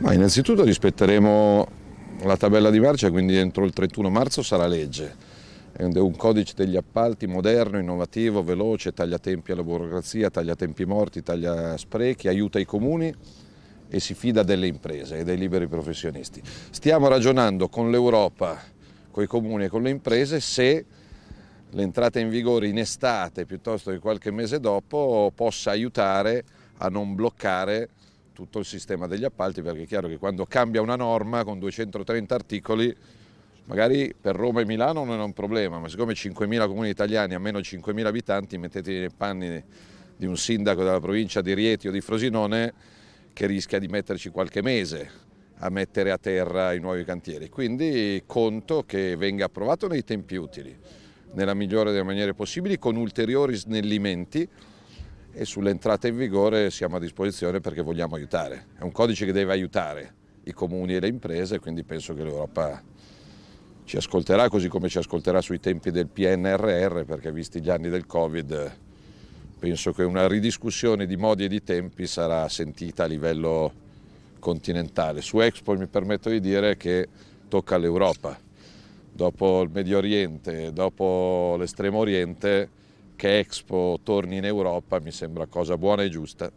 Ma innanzitutto rispetteremo la tabella di marcia, quindi entro il 31 marzo sarà legge. È un codice degli appalti moderno, innovativo, veloce, taglia tempi alla burocrazia, taglia tempi morti, taglia sprechi, aiuta i comuni e si fida delle imprese e dei liberi professionisti. Stiamo ragionando con l'Europa, con i comuni e con le imprese se l'entrata in vigore in estate piuttosto che qualche mese dopo possa aiutare a non bloccare tutto il sistema degli appalti perché è chiaro che quando cambia una norma con 230 articoli magari per Roma e Milano non è un problema ma siccome 5.000 comuni italiani a meno 5.000 abitanti mettetevi nei panni di un sindaco della provincia di Rieti o di Frosinone che rischia di metterci qualche mese a mettere a terra i nuovi cantieri quindi conto che venga approvato nei tempi utili nella migliore delle maniere possibili con ulteriori snellimenti e sull'entrata in vigore siamo a disposizione perché vogliamo aiutare. È un codice che deve aiutare i comuni e le imprese, quindi penso che l'Europa ci ascolterà così come ci ascolterà sui tempi del PNRR, perché visti gli anni del Covid penso che una ridiscussione di modi e di tempi sarà sentita a livello continentale. Su Expo mi permetto di dire che tocca all'Europa, dopo il Medio Oriente, dopo l'Estremo Oriente, che Expo torni in Europa mi sembra cosa buona e giusta.